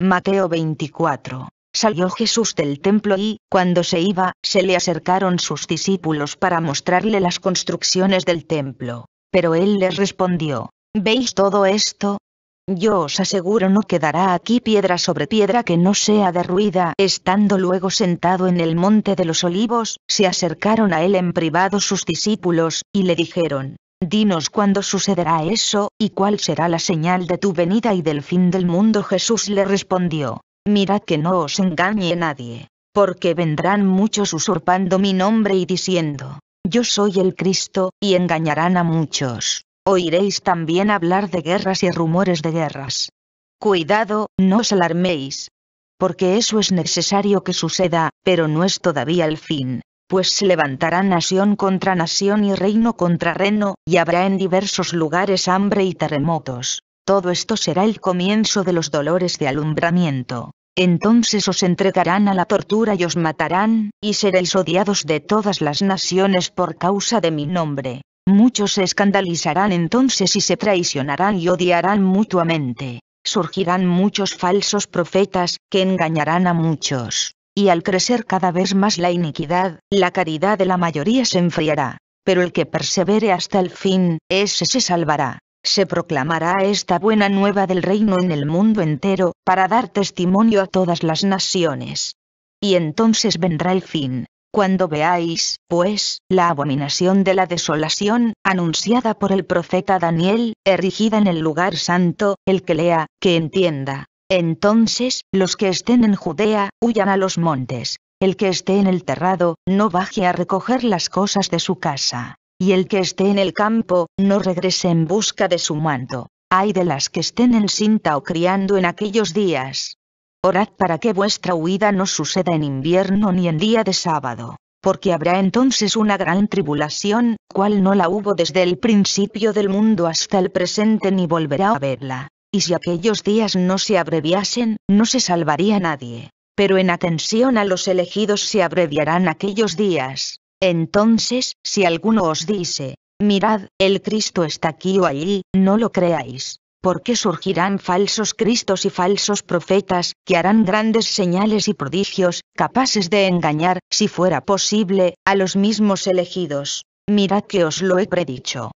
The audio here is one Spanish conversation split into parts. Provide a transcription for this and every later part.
Mateo 24. Salió Jesús del templo y, cuando se iba, se le acercaron sus discípulos para mostrarle las construcciones del templo. Pero él les respondió, ¿veis todo esto? Yo os aseguro no quedará aquí piedra sobre piedra que no sea derruida. Estando luego sentado en el monte de los olivos, se acercaron a él en privado sus discípulos, y le dijeron, Dinos cuándo sucederá eso, y cuál será la señal de tu venida y del fin del mundo. Jesús le respondió, Mirad que no os engañe nadie, porque vendrán muchos usurpando mi nombre y diciendo, Yo soy el Cristo, y engañarán a muchos. Oiréis también hablar de guerras y rumores de guerras. Cuidado, no os alarméis. Porque eso es necesario que suceda, pero no es todavía el fin pues se levantará nación contra nación y reino contra reino, y habrá en diversos lugares hambre y terremotos. Todo esto será el comienzo de los dolores de alumbramiento. Entonces os entregarán a la tortura y os matarán, y seréis odiados de todas las naciones por causa de mi nombre. Muchos se escandalizarán entonces y se traicionarán y odiarán mutuamente. Surgirán muchos falsos profetas, que engañarán a muchos y al crecer cada vez más la iniquidad, la caridad de la mayoría se enfriará, pero el que persevere hasta el fin, ese se salvará. Se proclamará esta buena nueva del reino en el mundo entero, para dar testimonio a todas las naciones. Y entonces vendrá el fin. Cuando veáis, pues, la abominación de la desolación, anunciada por el profeta Daniel, erigida en el lugar santo, el que lea, que entienda. Entonces, los que estén en Judea, huyan a los montes. El que esté en el terrado, no baje a recoger las cosas de su casa. Y el que esté en el campo, no regrese en busca de su manto. Ay de las que estén en cinta o criando en aquellos días. Orad para que vuestra huida no suceda en invierno ni en día de sábado, porque habrá entonces una gran tribulación, cual no la hubo desde el principio del mundo hasta el presente ni volverá a verla y si aquellos días no se abreviasen, no se salvaría nadie. Pero en atención a los elegidos se abreviarán aquellos días. Entonces, si alguno os dice, mirad, el Cristo está aquí o allí, no lo creáis. Porque surgirán falsos cristos y falsos profetas, que harán grandes señales y prodigios, capaces de engañar, si fuera posible, a los mismos elegidos. Mirad que os lo he predicho.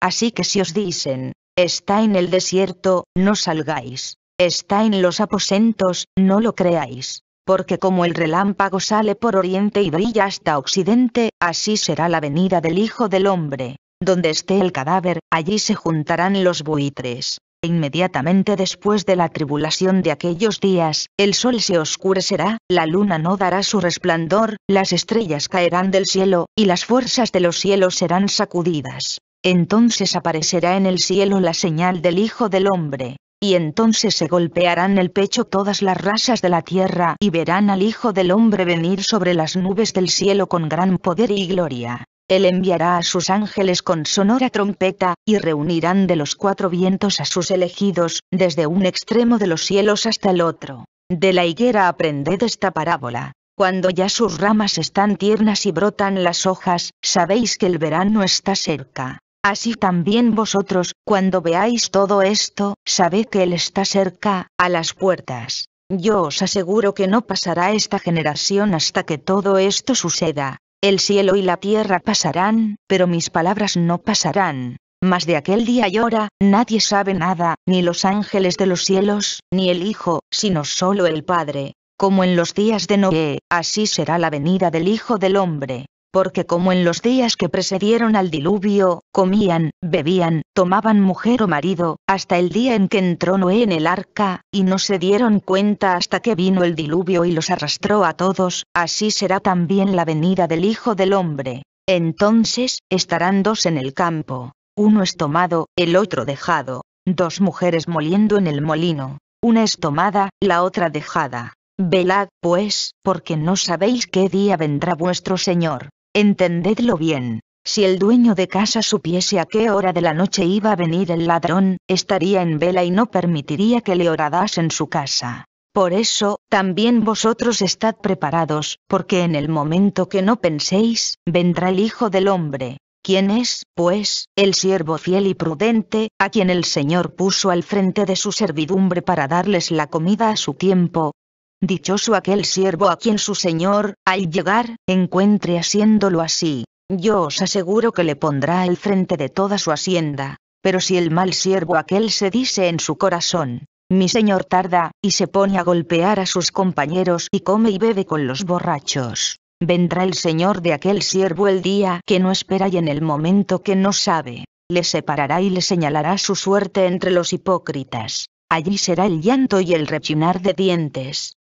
Así que si os dicen, Está en el desierto, no salgáis. Está en los aposentos, no lo creáis. Porque como el relámpago sale por oriente y brilla hasta occidente, así será la venida del Hijo del Hombre. Donde esté el cadáver, allí se juntarán los buitres. Inmediatamente después de la tribulación de aquellos días, el sol se oscurecerá, la luna no dará su resplandor, las estrellas caerán del cielo, y las fuerzas de los cielos serán sacudidas. Entonces aparecerá en el cielo la señal del Hijo del Hombre, y entonces se golpearán el pecho todas las razas de la tierra y verán al Hijo del Hombre venir sobre las nubes del cielo con gran poder y gloria. Él enviará a sus ángeles con sonora trompeta, y reunirán de los cuatro vientos a sus elegidos, desde un extremo de los cielos hasta el otro. De la higuera aprended esta parábola. Cuando ya sus ramas están tiernas y brotan las hojas, sabéis que el verano está cerca. Así también vosotros, cuando veáis todo esto, sabed que Él está cerca, a las puertas. Yo os aseguro que no pasará esta generación hasta que todo esto suceda. El cielo y la tierra pasarán, pero mis palabras no pasarán. Mas de aquel día y hora, nadie sabe nada, ni los ángeles de los cielos, ni el Hijo, sino solo el Padre. Como en los días de Noé, así será la venida del Hijo del Hombre porque como en los días que precedieron al diluvio, comían, bebían, tomaban mujer o marido, hasta el día en que entró Noé en el arca, y no se dieron cuenta hasta que vino el diluvio y los arrastró a todos, así será también la venida del Hijo del Hombre. Entonces, estarán dos en el campo, uno es tomado, el otro dejado, dos mujeres moliendo en el molino, una es tomada, la otra dejada. Velad, pues, porque no sabéis qué día vendrá vuestro Señor. Entendedlo bien, si el dueño de casa supiese a qué hora de la noche iba a venir el ladrón, estaría en vela y no permitiría que le horadasen su casa. Por eso, también vosotros estad preparados, porque en el momento que no penséis, vendrá el Hijo del Hombre. ¿Quién es, pues, el siervo fiel y prudente, a quien el Señor puso al frente de su servidumbre para darles la comida a su tiempo? Dichoso aquel siervo a quien su señor, al llegar, encuentre haciéndolo así. Yo os aseguro que le pondrá el frente de toda su hacienda. Pero si el mal siervo aquel se dice en su corazón, mi señor tarda, y se pone a golpear a sus compañeros y come y bebe con los borrachos. Vendrá el señor de aquel siervo el día que no espera y en el momento que no sabe, le separará y le señalará su suerte entre los hipócritas. Allí será el llanto y el rechinar de dientes.